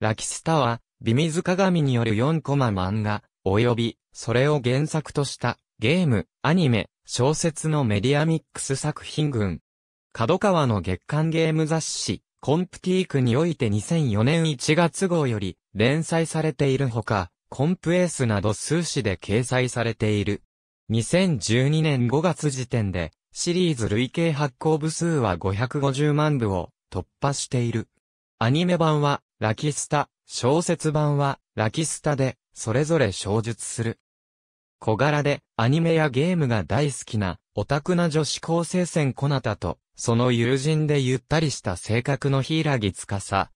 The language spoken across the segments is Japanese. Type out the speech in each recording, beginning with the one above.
ラキスタは、ビミズ鏡による4コマ漫画、及び、それを原作とした、ゲーム、アニメ、小説のメディアミックス作品群。角川の月刊ゲーム雑誌、コンプティークにおいて2004年1月号より連載されているほか、コンプエースなど数誌で掲載されている。2012年5月時点で、シリーズ累計発行部数は550万部を突破している。アニメ版はラキスタ、小説版は、ラキスタで、それぞれ小述する。小柄で、アニメやゲームが大好きな、オタクな女子高生戦コナタと、その友人でゆったりした性格のヒイラギつかさ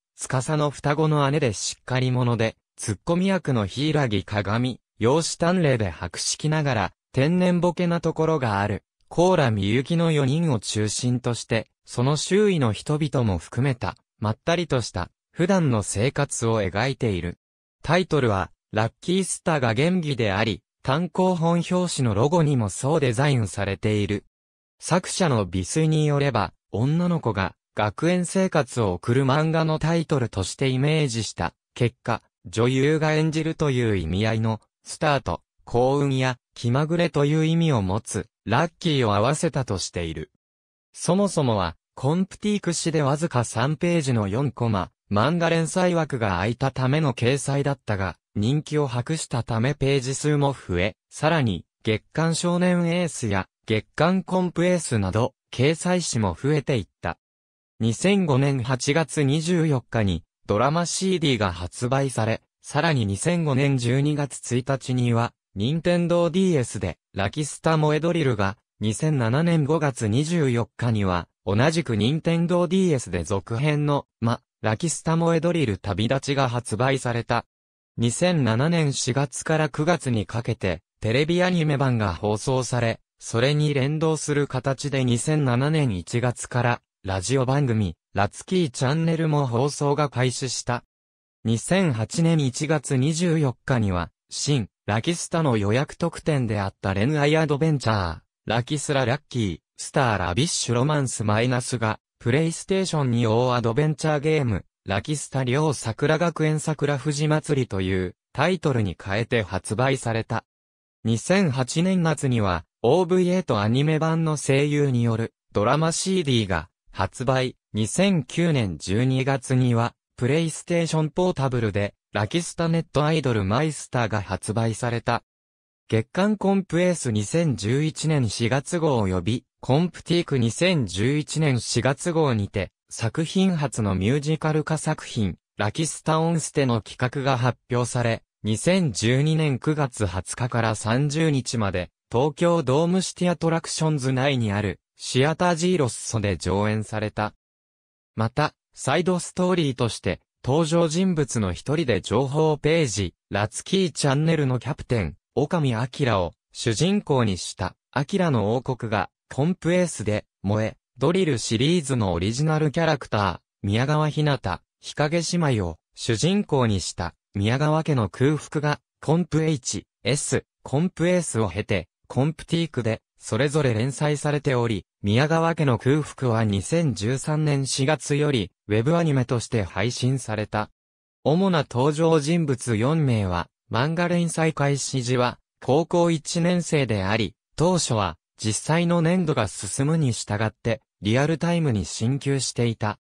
の双子の姉でしっかり者で、ツッコミ役のヒイラギ鏡、容姿端麗で白色ながら、天然ボケなところがある、コーラみゆきの4人を中心として、その周囲の人々も含めた、まったりとした普段の生活を描いている。タイトルは、ラッキースターが原義であり、単行本表紙のロゴにもそうデザインされている。作者の美水によれば、女の子が学園生活を送る漫画のタイトルとしてイメージした。結果、女優が演じるという意味合いの、スタート、幸運や気まぐれという意味を持つ、ラッキーを合わせたとしている。そもそもは、コンプティーク誌でわずか3ページの4コマ、漫画連載枠が空いたための掲載だったが、人気を博したためページ数も増え、さらに、月刊少年エースや月刊コンプエースなど、掲載誌も増えていった。2005年8月24日にドラマ CD が発売され、さらに2005年12月1日には、任天堂 DS でラキスタ萌えドリルが、2007年5月24日には、同じく任天堂 DS で続編の、ま、ラキスタモエドリル旅立ちが発売された。2007年4月から9月にかけて、テレビアニメ版が放送され、それに連動する形で2007年1月から、ラジオ番組、ラツキーチャンネルも放送が開始した。2008年1月24日には、新、ラキスタの予約特典であった恋愛アドベンチャー、ラキスララッキー、スターラビッシュロマンスマイナスが、プレイステーションに大アドベンチャーゲーム、ラキスタ両桜学園桜富士祭りというタイトルに変えて発売された。2008年夏には OVA とアニメ版の声優によるドラマ CD が発売。2009年12月にはプレイステーションポータブルでラキスタネットアイドルマイスターが発売された。月刊コンプエース2011年4月号及びコンプティーク2011年4月号にて、作品初のミュージカル化作品、ラキスタオンステの企画が発表され、2012年9月20日から30日まで、東京ドームシティアトラクションズ内にある、シアタージーロッソで上演された。また、サイドストーリーとして、登場人物の一人で情報ページ、ラツキーチャンネルのキャプテン、オカミアキラを主人公にした、アキラの王国がコンプエースで、萌え、ドリルシリーズのオリジナルキャラクター、宮川ひなた、日陰姉妹を主人公にした宮川家の空腹が、コンプ H、S、コンプエースを経て、コンプティークで、それぞれ連載されており、宮川家の空腹は2013年4月より、ウェブアニメとして配信された。主な登場人物4名は、漫画連載開始時は、高校1年生であり、当初は、実際の年度が進むに従って、リアルタイムに進級していた。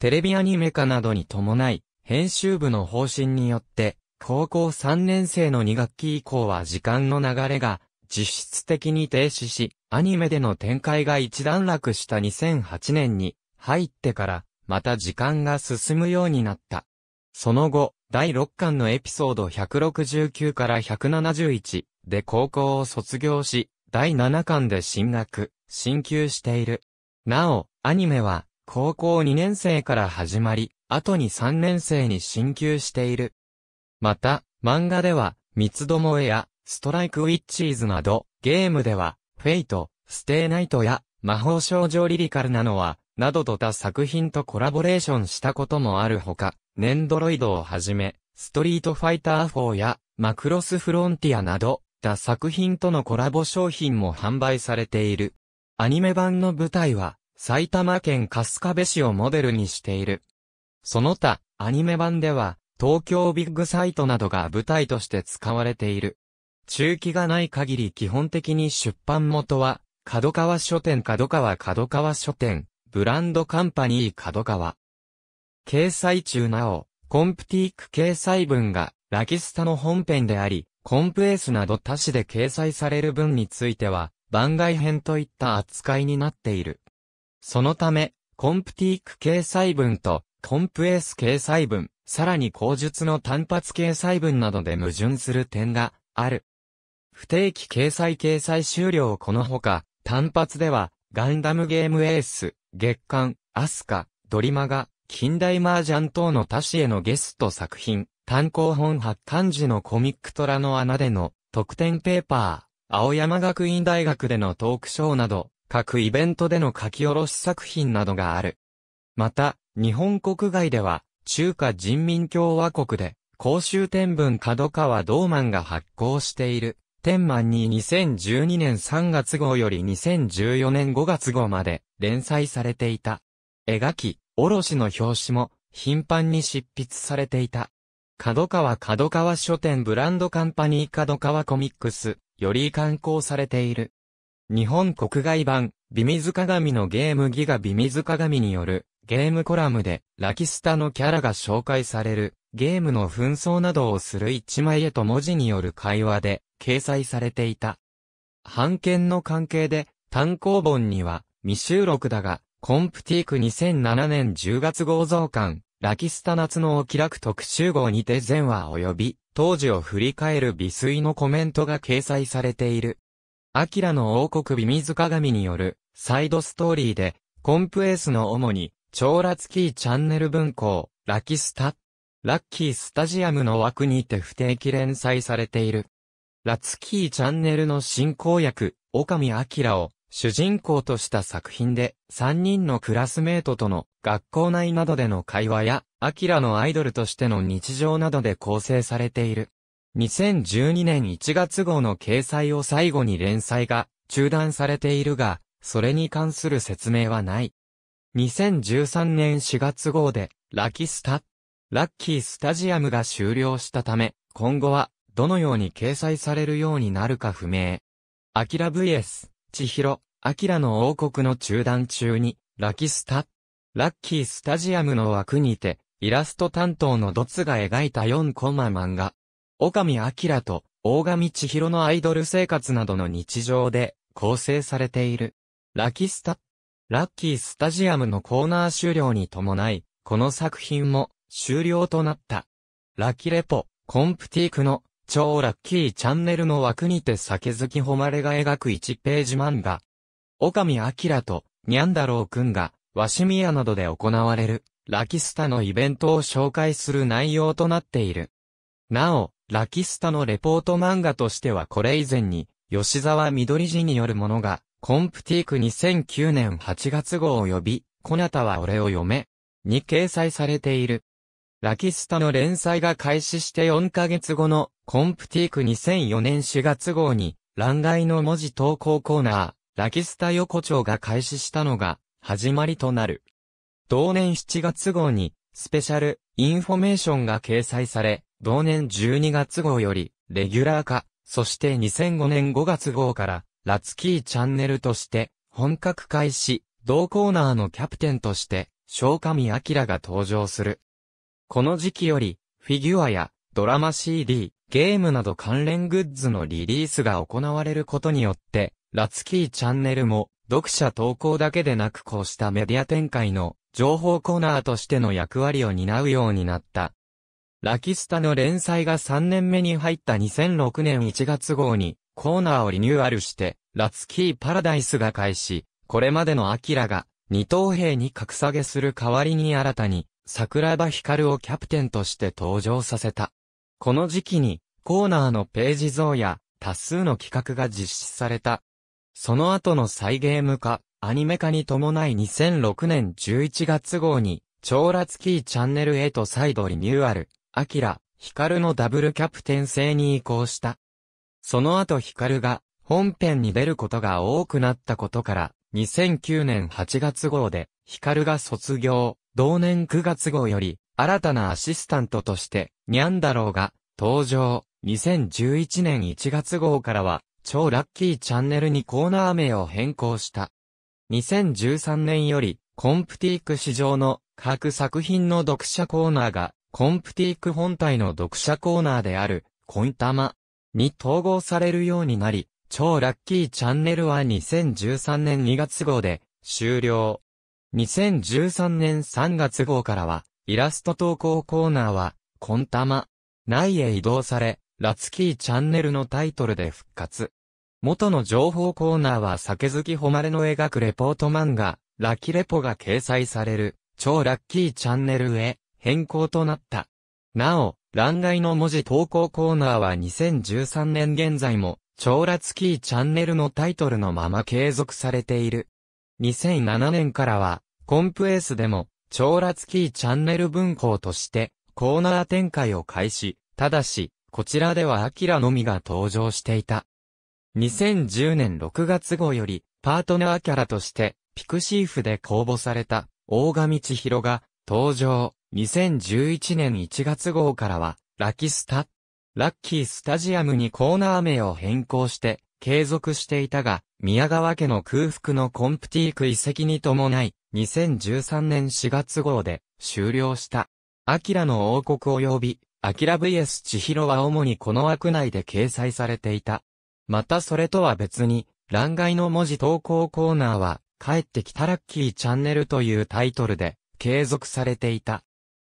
テレビアニメ化などに伴い、編集部の方針によって、高校3年生の2学期以降は時間の流れが実質的に停止し、アニメでの展開が一段落した2008年に入ってから、また時間が進むようになった。その後、第6巻のエピソード169から171で高校を卒業し、第7巻で進学、進級している。なお、アニメは、高校2年生から始まり、後に3年生に進級している。また、漫画では、三つどもえや、ストライクウィッチーズなど、ゲームでは、フェイト、ステイナイトや、魔法少女リリカルなのは、などと他作品とコラボレーションしたこともあるほか、ネンドロイドをはじめ、ストリートファイター4や、マクロスフロンティアなど、った作品とのコラボ商品も販売されている。アニメ版の舞台は、埼玉県春日部市をモデルにしている。その他、アニメ版では、東京ビッグサイトなどが舞台として使われている。中期がない限り基本的に出版元は、角川書店角川角川書店、ブランドカンパニー角川。掲載中なお、コンプティーク掲載文が、ラキスタの本編であり、コンプエースなど他誌で掲載される文については、番外編といった扱いになっている。そのため、コンプティーク掲載文と、コンプエース掲載文、さらに口述の単発掲載文などで矛盾する点がある。不定期掲載掲載終了このほか、単発では、ガンダムゲームエース、月刊、アスカ、ドリマガ、近代麻雀等の他誌へのゲスト作品、単行本発刊時のコミック虎の穴での特典ペーパー、青山学院大学でのトークショーなど、各イベントでの書き下ろし作品などがある。また、日本国外では、中華人民共和国で、公衆天文角川道満が発行している、天満に2012年3月号より2014年5月号まで連載されていた。描き、おろしの表紙も頻繁に執筆されていた。角川角川書店ブランドカンパニー角川コミックス、より刊行されている。日本国外版、ビミズ鏡のゲームギガビミズ鏡による、ゲームコラムで、ラキスタのキャラが紹介される、ゲームの紛争などをする一枚絵と文字による会話で、掲載されていた。版権の関係で、単行本には、未収録だが、コンプティーク2007年10月号増刊、ラキスタ夏のお気楽特集号にて全話及び、当時を振り返る美水のコメントが掲載されている。アキラの王国美水鏡による、サイドストーリーで、コンプエースの主に、超ラツキーチャンネル文庫、ラキスタ、ラッキースタジアムの枠にて不定期連載されている。ラツキーチャンネルの進行役、オカミアキラを主人公とした作品で、3人のクラスメートとの学校内などでの会話や、アキラのアイドルとしての日常などで構成されている。2012年1月号の掲載を最後に連載が中断されているが、それに関する説明はない。2013年4月号で、ラキスタ、ラッキースタジアムが終了したため、今後は、どのように掲載されるようになるか不明。アキラ VS、千尋、アキラの王国の中断中に、ラキスタ、ラッキースタジアムの枠にて、イラスト担当のドツが描いた4コマ漫画。オカミアキラと、大神千尋のアイドル生活などの日常で構成されている。ラキスタ、ラッキースタジアムのコーナー終了に伴い、この作品も終了となった。ラキレポ、コンプティークの超ラッキーチャンネルの枠にて酒好き誉れが描く1ページ漫画。オカミアキラとニャンダロウくんがワシミアなどで行われる、ラキスタのイベントを紹介する内容となっている。なお、ラキスタのレポート漫画としてはこれ以前に、吉沢緑寺によるものが、コンプティーク2009年8月号及び、こなたは俺を読め、に掲載されている。ラキスタの連載が開始して4ヶ月後の、コンプティーク2004年4月号に、欄外の文字投稿コーナー、ラキスタ横丁が開始したのが、始まりとなる。同年7月号に、スペシャル、インフォメーションが掲載され、同年12月号より、レギュラー化、そして2005年5月号から、ラツキーチャンネルとして、本格開始、同コーナーのキャプテンとして、小上明が登場する。この時期より、フィギュアや、ドラマ CD、ゲームなど関連グッズのリリースが行われることによって、ラツキーチャンネルも、読者投稿だけでなくこうしたメディア展開の情報コーナーとしての役割を担うようになった。ラキスタの連載が3年目に入った2006年1月号にコーナーをリニューアルして、ラツキーパラダイスが開始、これまでのアキラが二等兵に格下げする代わりに新たに桜葉光をキャプテンとして登場させた。この時期にコーナーのページ増や多数の企画が実施された。その後の再ゲーム化、アニメ化に伴い2006年11月号に、超ラツキーチャンネルへと再度リニューアル、アキラ、ヒカルのダブルキャプテン制に移行した。その後ヒカルが本編に出ることが多くなったことから、2009年8月号でヒカルが卒業、同年9月号より新たなアシスタントとしてニャンダローが登場、2011年1月号からは超ラッキーチャンネルにコーナー名を変更した。2013年より、コンプティーク市場の各作品の読者コーナーが、コンプティーク本体の読者コーナーである、コンタマに統合されるようになり、超ラッキーチャンネルは2013年2月号で終了。2013年3月号からは、イラスト投稿コーナーは、コンタマ内へ移動され、ラツキーチャンネルのタイトルで復活。元の情報コーナーは酒好き誉れの描くレポート漫画、ラキレポが掲載される、超ラッキーチャンネルへ変更となった。なお、欄外の文字投稿コーナーは2013年現在も、超ラッキーチャンネルのタイトルのまま継続されている。2007年からは、コンプエースでも、超ラッキーチャンネル文庫として、コーナー展開を開始。ただし、こちらではアキラのみが登場していた。2010年6月号より、パートナーキャラとして、ピクシーフで公募された、大神千尋が、登場。2011年1月号からは、ラキスタ、ラッキースタジアムにコーナー名を変更して、継続していたが、宮川家の空腹のコンプティーク遺跡に伴い、2013年4月号で終了した。アキラの王国及び、アキラ VS 千尋は主にこの枠内で掲載されていた。またそれとは別に、欄外の文字投稿コーナーは、帰ってきたラッキーチャンネルというタイトルで、継続されていた。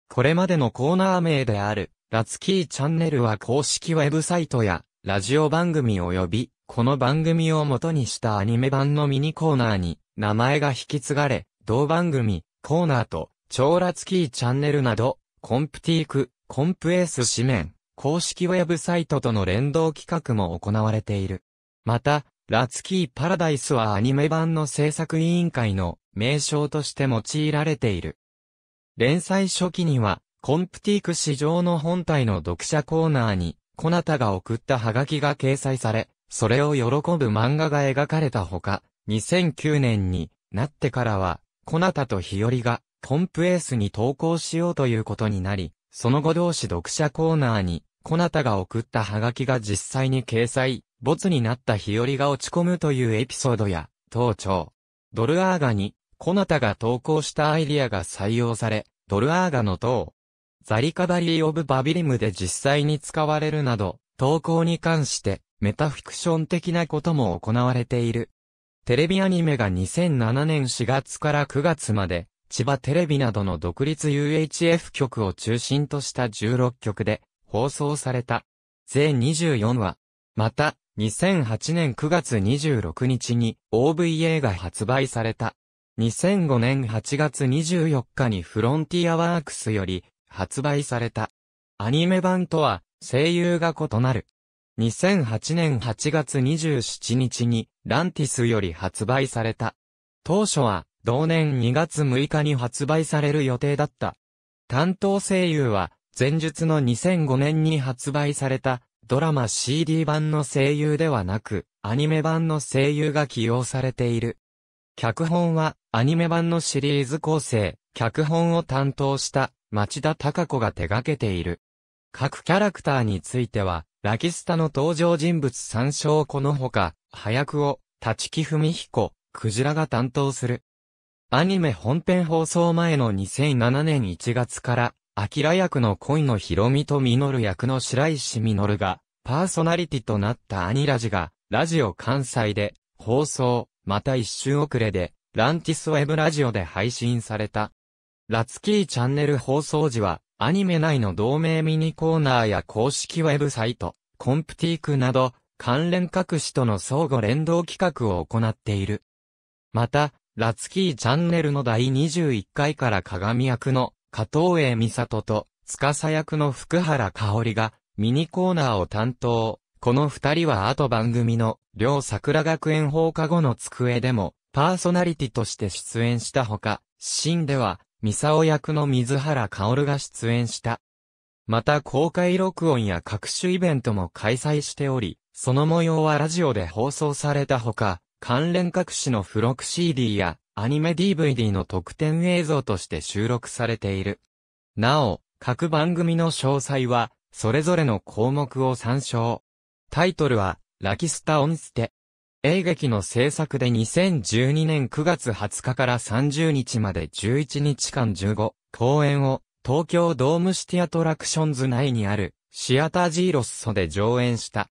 これまでのコーナー名である、ラツキーチャンネルは公式ウェブサイトや、ラジオ番組及び、この番組を元にしたアニメ版のミニコーナーに、名前が引き継がれ、同番組、コーナーと、超ラツキーチャンネルなど、コンプティーク、コンプエース紙面、公式ウェブサイトとの連動企画も行われている。また、ラツキーパラダイスはアニメ版の制作委員会の名称として用いられている。連載初期には、コンプティーク市場の本体の読者コーナーに、コナタが送ったハガキが掲載され、それを喜ぶ漫画が描かれたほか、2009年になってからは、コナタと日和がコンプエースに投稿しようということになり、その後同誌読者コーナーに、コナタが送ったハガキが実際に掲載、没になった日和が落ち込むというエピソードや、当庁。ドルアーガに、コナタが投稿したアイディアが採用され、ドルアーガの塔。ザリカバリー・オブ・バビリムで実際に使われるなど、投稿に関して、メタフィクション的なことも行われている。テレビアニメが2007年4月から9月まで、千葉テレビなどの独立 UHF 局を中心とした16局で放送された。全24話。また、2008年9月26日に OVA が発売された。2005年8月24日にフロンティアワークスより発売された。アニメ版とは声優が異なる。2008年8月27日にランティスより発売された。当初は同年2月6日に発売される予定だった。担当声優は、前述の2005年に発売された、ドラマ CD 版の声優ではなく、アニメ版の声優が起用されている。脚本は、アニメ版のシリーズ構成、脚本を担当した、町田隆子が手掛けている。各キャラクターについては、ラキスタの登場人物参照このほか、早くを、立木文彦、クジラが担当する。アニメ本編放送前の2007年1月から、アキラ役の恋のひろみとみのる役の白石みのるが、パーソナリティとなったアニラジが、ラジオ関西で、放送、また一周遅れで、ランティスウェブラジオで配信された。ラツキーチャンネル放送時は、アニメ内の同名ミニコーナーや公式ウェブサイト、コンプティークなど、関連各種との相互連動企画を行っている。また、ラツキーチャンネルの第21回から鏡役の加藤栄美里と、司役の福原香織が、ミニコーナーを担当。この二人は後番組の、両桜学園放課後の机でも、パーソナリティとして出演したほか、シンでは、ミサオ役の水原香織が出演した。また公開録音や各種イベントも開催しており、その模様はラジオで放送されたほか、関連各種の付録 CD やアニメ DVD の特典映像として収録されている。なお、各番組の詳細は、それぞれの項目を参照。タイトルは、ラキスタオンステ。映劇の制作で2012年9月20日から30日まで11日間15公演を東京ドームシティアトラクションズ内にあるシアタージーロッソで上演した。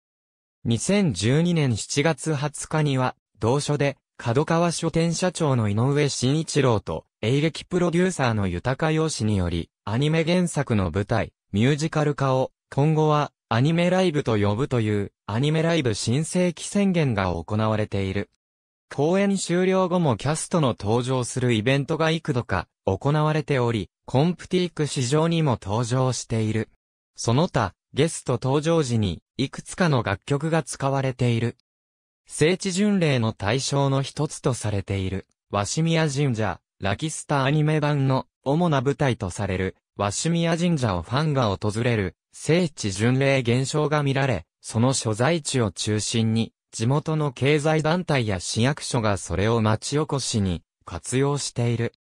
2012年7月20日には同書で、角川書店社長の井上慎一郎と、英劇プロデューサーの豊容氏により、アニメ原作の舞台、ミュージカル化を、今後は、アニメライブと呼ぶという、アニメライブ新世紀宣言が行われている。公演終了後もキャストの登場するイベントが幾度か行われており、コンプティーク市場にも登場している。その他、ゲスト登場時に、いくつかの楽曲が使われている。聖地巡礼の対象の一つとされている、和紙宮神社、ラキスタアニメ版の主な舞台とされる、和紙宮神社をファンが訪れる、聖地巡礼現象が見られ、その所在地を中心に、地元の経済団体や市役所がそれを町おこしに活用している。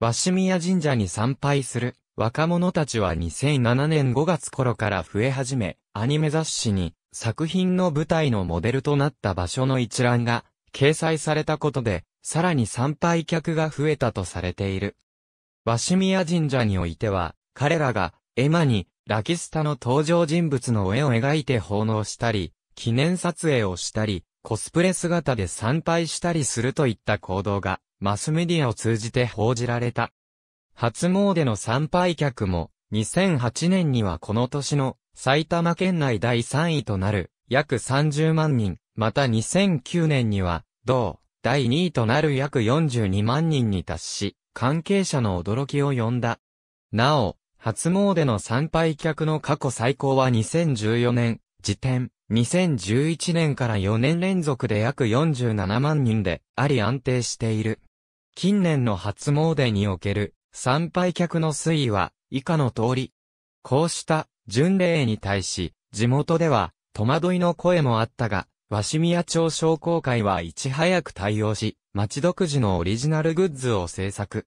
和紙宮神社に参拝する若者たちは2007年5月頃から増え始め、アニメ雑誌に作品の舞台のモデルとなった場所の一覧が掲載されたことで、さらに参拝客が増えたとされている。ミ宮神社においては、彼らが絵馬にラキスタの登場人物の絵を描いて奉納したり、記念撮影をしたり、コスプレ姿で参拝したりするといった行動が、マスメディアを通じて報じられた。初詣の参拝客も、2008年にはこの年の埼玉県内第3位となる約30万人、また2009年には、同、第2位となる約42万人に達し、関係者の驚きを呼んだ。なお、初詣の参拝客の過去最高は2014年、時点、2011年から4年連続で約47万人で、あり安定している。近年の初詣における参拝客の推移は以下の通り。こうした巡礼に対し、地元では、戸惑いの声もあったが、鷲宮町商工会はいち早く対応し、町独自のオリジナルグッズを制作。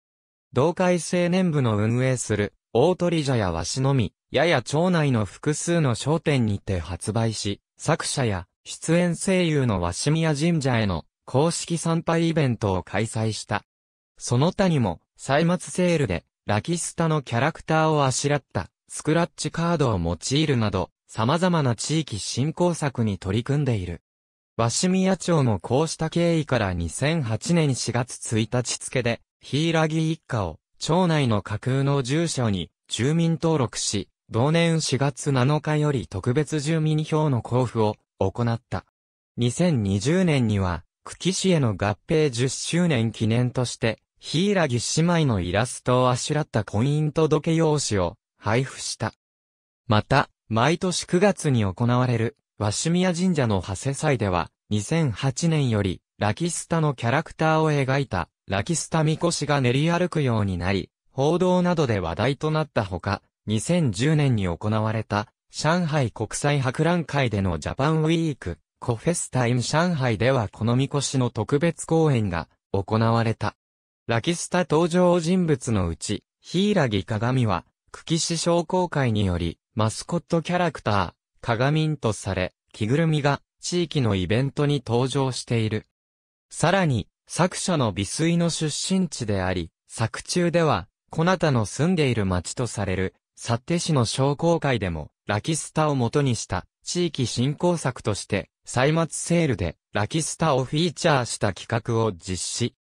同会青年部の運営する、大鳥茶や鷲のみ、やや町内の複数の商店にて発売し、作者や出演声優の鷲宮神社への公式参拝イベントを開催した。その他にも、歳末セールで、ラキスタのキャラクターをあしらったスクラッチカードを用いるなど、様々な地域振興策に取り組んでいる。和紙。宮町もこうした経緯から2008年4月1日付で、柊ギ一家を、町内の架空の住所に、住民登録し、同年4月7日より特別住民票の交付を行った。2020年には、久喜市への合併10周年記念として、ヒイラギ姉妹のイラストをあしらった婚姻届用紙を配布した。また、毎年9月に行われる、ワシュミア神社の長谷祭では、2008年より、ラキスタのキャラクターを描いた、ラキスタみこしが練り歩くようになり、報道などで話題となったほか、2010年に行われた、上海国際博覧会でのジャパンウィーク、コフェスタイム上海ではこのみこしの特別公演が行われた。ラキスタ登場人物のうち、ヒイラギ鏡は、久喜市商工会により、マスコットキャラクター、鏡とされ、着ぐるみが地域のイベントに登場している。さらに、作者の美水の出身地であり、作中では、こなたの住んでいる町とされる、幸手市の商工会でも、ラキスタを元にした地域振興策として、歳末セールでラキスタをフィーチャーした企画を実施。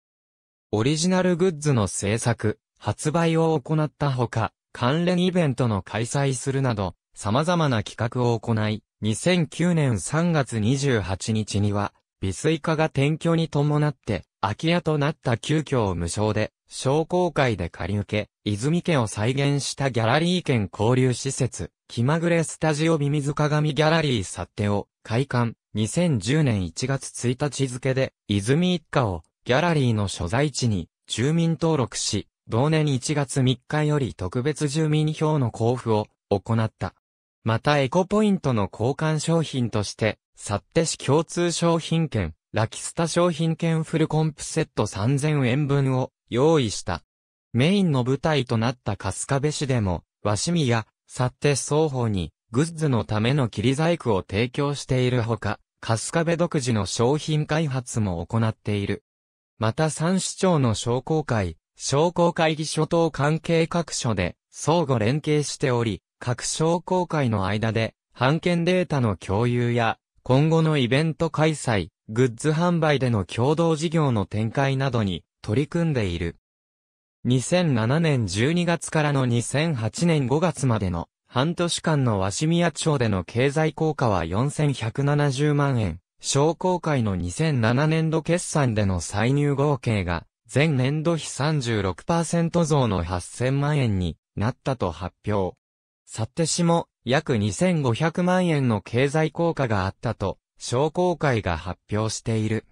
オリジナルグッズの制作、発売を行ったほか、関連イベントの開催するなど、様々な企画を行い、2009年3月28日には、微水化が転居に伴って、空き家となった急遽無償で、商工会で借り受け、泉家を再現したギャラリー兼交流施設、気まぐれスタジオ美水鏡ギャラリーサッテを、開館、2010年1月1日付で、泉一家を、ギャラリーの所在地に、住民登録し、同年1月3日より特別住民票の交付を行った。またエコポイントの交換商品として、サッテ市共通商品券、ラキスタ商品券フルコンプセット3000円分を用意した。メインの舞台となった春日部市でも、和市民やッテ双方にグッズのための切り細工を提供しているほか、春日部独自の商品開発も行っている。また三市長の商工会、商工会議所等関係各所で相互連携しており、各商工会の間で、判券データの共有や、今後のイベント開催、グッズ販売での共同事業の展開などに取り組んでいる。2007年12月からの2008年5月までの半年間の鷲宮町での経済効果は4170万円。商工会の2007年度決算での歳入合計が前年度比36%増の8000万円になったと発表。去ってしも約2500万円の経済効果があったと商工会が発表している。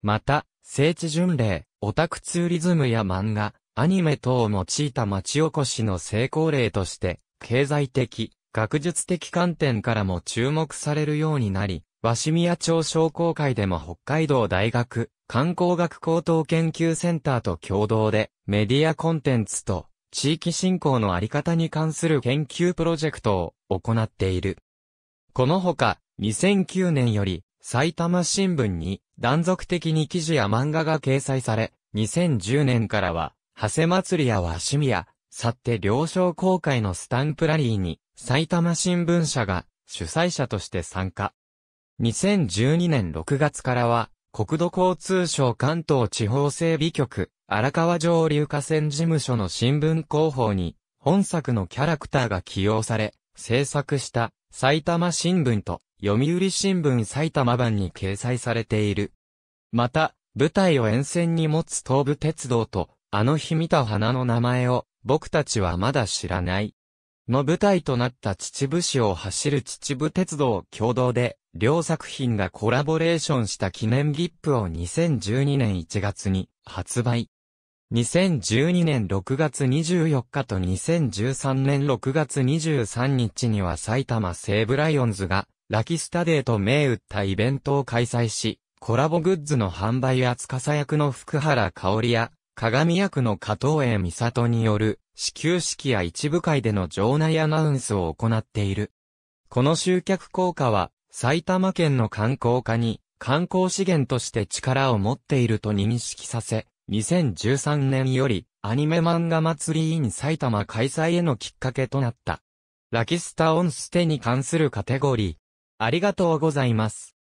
また、聖地巡礼、オタクツーリズムや漫画、アニメ等を用いた町おこしの成功例として、経済的、学術的観点からも注目されるようになり、鷲宮町商工会でも北海道大学観光学高等研究センターと共同でメディアコンテンツと地域振興のあり方に関する研究プロジェクトを行っている。このほか2009年より埼玉新聞に断続的に記事や漫画が掲載され、2010年からは、長谷祭りや鷲宮、去って両省公会のスタンプラリーに、埼玉新聞社が主催者として参加。2012年6月からは、国土交通省関東地方整備局、荒川上流河川事務所の新聞広報に、本作のキャラクターが起用され、制作した埼玉新聞と読売新聞埼玉版に掲載されている。また、舞台を沿線に持つ東武鉄道と、あの日見た花の名前を、僕たちはまだ知らない。の舞台となった秩父市を走る秩父鉄道共同で、両作品がコラボレーションした記念切符を2012年1月に発売。2012年6月24日と2013年6月23日には埼玉西武ライオンズがラキスタデーと銘打ったイベントを開催し、コラボグッズの販売や司役の福原香織や鏡役の加藤栄美里による、始球式や一部会での場内アナウンスを行っている。この集客効果は、埼玉県の観光化に、観光資源として力を持っていると認識させ、2013年より、アニメ漫画祭り in 埼玉開催へのきっかけとなった。ラキスタオンステに関するカテゴリー。ありがとうございます。